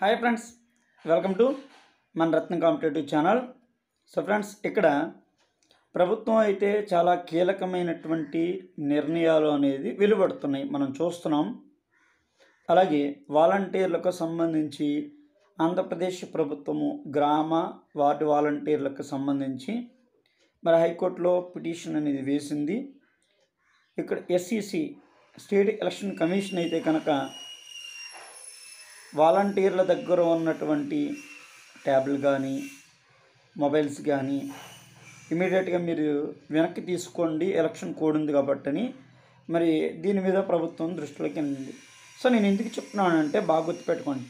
hi friends welcome to మన Ratna competitive channel so friends ఇక్కడ ప్రభుత్వం అయితే చాలా కీలకమైనటువంటి నిర్ణయాలు అనేది వెలువడుతున్నాయి మనం చూస్తున్నాం అలాగే వాలంటీర్లకు సంబంధించి ఆంధ్రప్రదేశ్ ప్రభుత్వము గ్రామ వార్డు వాలంటీర్లకు సంబంధించి మరి హైకోర్టులో పిటిషన్ అనేది వేసింది ఇక్కడ SEC e state election commission అయితే కనుక వాలంటీర్ల దగ్గర ఉన్నటువంటి ట్యాబ్లు కానీ మొబైల్స్ కానీ ఇమీడియట్గా మీరు వెనక్కి తీసుకోండి ఎలక్షన్ కోడ్ ఉంది కాబట్టి అని మరి దీని మీద ప్రభుత్వం దృష్టిలోకి వెళ్ళింది సో నేను ఎందుకు చెప్తున్నానంటే బాగా గుర్తుపెట్టుకోండి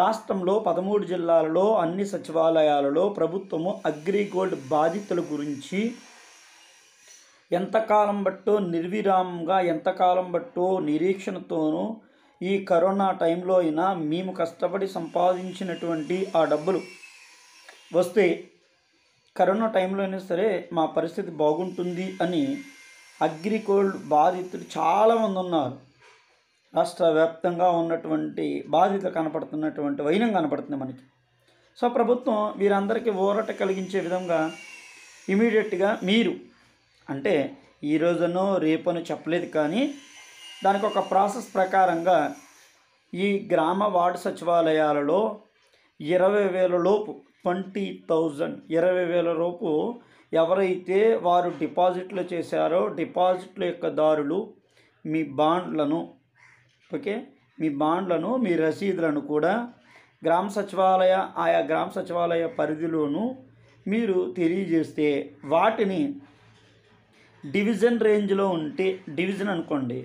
రాష్ట్రంలో పదమూడు జిల్లాలలో అన్ని సచివాలయాలలో ప్రభుత్వము అగ్రిగోల్డ్ బాధితుల గురించి ఎంతకాలం బట్టో నిర్విరామంగా ఎంతకాలం బట్టో నిరీక్షణతోనూ ఈ కరోనా టైంలో అయినా మేము కష్టపడి సంపాదించినటువంటి ఆ డబ్బులు వస్తే కరోనా టైంలో అయినా సరే మా పరిస్థితి బాగుంటుంది అని అగ్రికోల్డ్ బాధితులు చాలామంది ఉన్నారు రాష్ట్ర వ్యాప్తంగా ఉన్నటువంటి బాధిత కనపడుతున్నటువంటి వైనం కనపడుతుంది మనకి సో ప్రభుత్వం వీరందరికీ ఊరట కలిగించే విధంగా ఇమీడియట్గా మీరు అంటే రోజునో రేపనో చెప్పలేదు కానీ దానికి ఒక ప్రాసెస్ ప్రకారంగా ఈ గ్రామ వార్డు సచివాలయాలలో ఇరవై వేల లోపు ట్వంటీ థౌజండ్ ఇరవై వేల లోపు ఎవరైతే వారు డిపాజిట్లు చేశారో డిపాజిట్ల యొక్క దారులు మీ బాండ్లను ఓకే మీ బాండ్లను మీ రసీదులను కూడా గ్రామ సచివాలయ ఆయా గ్రామ సచివాలయ పరిధిలోనూ మీరు తెలియజేస్తే వాటిని డివిజన్ రేంజ్లో ఉంటే డివిజన్ అనుకోండి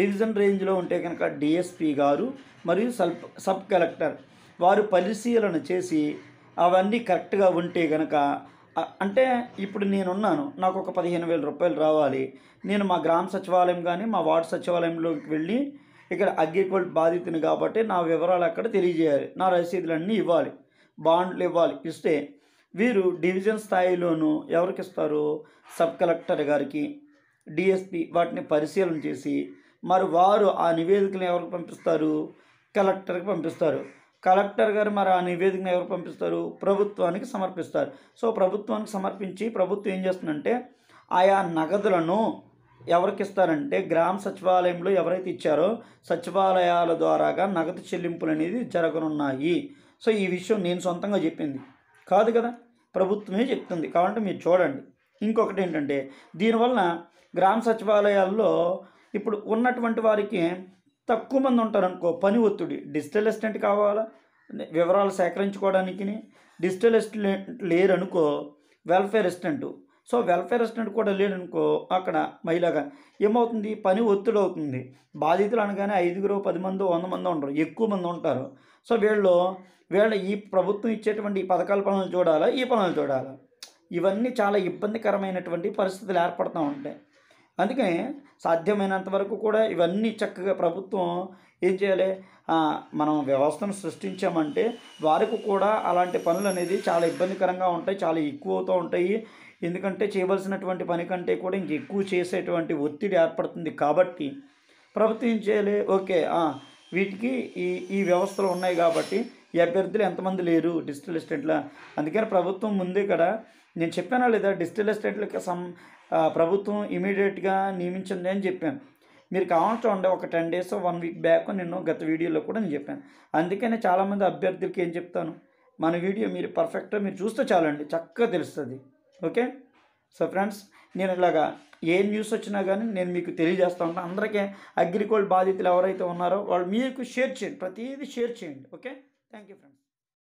డివిజన్ రేంజ్లో ఉంటే కనుక డిఎస్పి గారు మరియు సబ్ సబ్ కలెక్టర్ వారు పరిశీలన చేసి అవన్నీ కరెక్ట్గా ఉంటే కనుక అంటే ఇప్పుడు నేనున్నాను నాకు ఒక పదిహేను వేల రూపాయలు రావాలి నేను మా గ్రామ సచివాలయం కానీ మా వార్డు సచివాలయంలోకి వెళ్ళి ఇక్కడ అగ్రికల్ట్ బాధితుని కాబట్టి నా వివరాలు అక్కడ తెలియజేయాలి నా రసీదులన్నీ ఇవ్వాలి బాండ్లు ఇవ్వాలి ఇస్తే వీరు డివిజన్ స్థాయిలోనూ ఎవరికి ఇస్తారు సబ్ కలెక్టర్ గారికి డిఎస్పి వాటిని పరిశీలన చేసి మరి వారు ఆ నివేదికను ఎవరికి పంపిస్తారు కలెక్టర్కి పంపిస్తారు కలెక్టర్ గారు మరి ఆ నివేదికను ఎవరు పంపిస్తారు ప్రభుత్వానికి సమర్పిస్తారు సో ప్రభుత్వానికి సమర్పించి ప్రభుత్వం ఏం చేస్తుందంటే ఆయా నగదులను ఎవరికి ఇస్తారంటే గ్రామ సచివాలయంలో ఎవరైతే ఇచ్చారో సచివాలయాల ద్వారాగా నగదు చెల్లింపులు అనేది జరగనున్నాయి సో ఈ విషయం నేను సొంతంగా చెప్పింది కాదు కదా ప్రభుత్వమే చెప్తుంది కాబట్టి మీరు చూడండి ఇంకొకటి ఏంటంటే దీనివల్ల గ్రామ సచివాలయాల్లో ఇప్పుడు ఉన్నటువంటి వారికి తక్కువ మంది ఉంటారు అనుకో పని ఒత్తిడి డిజిటల్ అసిస్టెంట్ కావాలా వివరాలు సేకరించుకోవడానికి డిజిటల్ అసిస్టెంట్ లేరనుకో welfare assistant so welfare assistant కూడా లేడనుకో అక్కడ మహిళగా ఏమవుతుంది పని ఒత్తిడి అవుతుంది బాధితులు అనగానే ఐదుగురు పది మంది వంద మంది ఉండరు ఎక్కువ మంది ఉంటారు సో వీళ్ళు వీళ్ళ ఈ ప్రభుత్వం ఇచ్చేటువంటి ఈ పథకాల పనులు చూడాలా ఈ పనులు చూడాలా ఇవన్నీ చాలా ఇబ్బందికరమైనటువంటి పరిస్థితులు ఏర్పడుతూ ఉంటాయి అందుకే సాధ్యమైనంత వరకు కూడా ఇవన్నీ చక్కగా ప్రభుత్వం ఏం చేయాలి మనం వ్యవస్థను సృష్టించామంటే వారికి కూడా అలాంటి పనులు అనేది చాలా ఇబ్బందికరంగా ఉంటాయి చాలా ఎక్కువ అవుతూ ఉంటాయి ఎందుకంటే చేయవలసినటువంటి పని కంటే కూడా ఇంక ఎక్కువ చేసేటువంటి ఒత్తిడి ఏర్పడుతుంది కాబట్టి ప్రభుత్వం ఏం చేయాలి ఓకే వీటికి ఈ ఈ వ్యవస్థలు ఉన్నాయి కాబట్టి ఈ అభ్యర్థులు ఎంతమంది లేరు డిజిటల్ అసిస్టెంట్ల అందుకని ప్రభుత్వం ముందే కదా నేను చెప్పాను లేదా డిజిటల్ ఎస్టేట్లకి సం ప్రభుత్వం ఇమీడియట్గా నియమించింది అని చెప్పాను మీరు కావాల్సిన ఉండే ఒక ten days one week back నేను గత వీడియోలో కూడా నేను చెప్పాను అందుకనే చాలామంది అభ్యర్థులకి ఏం చెప్తాను మన వీడియో మీరు పర్ఫెక్ట్గా మీరు చూస్తే చాలండి చక్కగా తెలుస్తుంది ఓకే సో ఫ్రెండ్స్ నేను ఇలాగా ఏ న్యూస్ వచ్చినా కానీ నేను మీకు తెలియజేస్తూ ఉంటాను అందరికీ అగ్రికోల్డ్ బాధితులు ఎవరైతే ఉన్నారో వాళ్ళు మీకు షేర్ చేయండి ప్రతిదీ షేర్ చేయండి ఓకే థ్యాంక్ యూ ఫ్రెండ్స్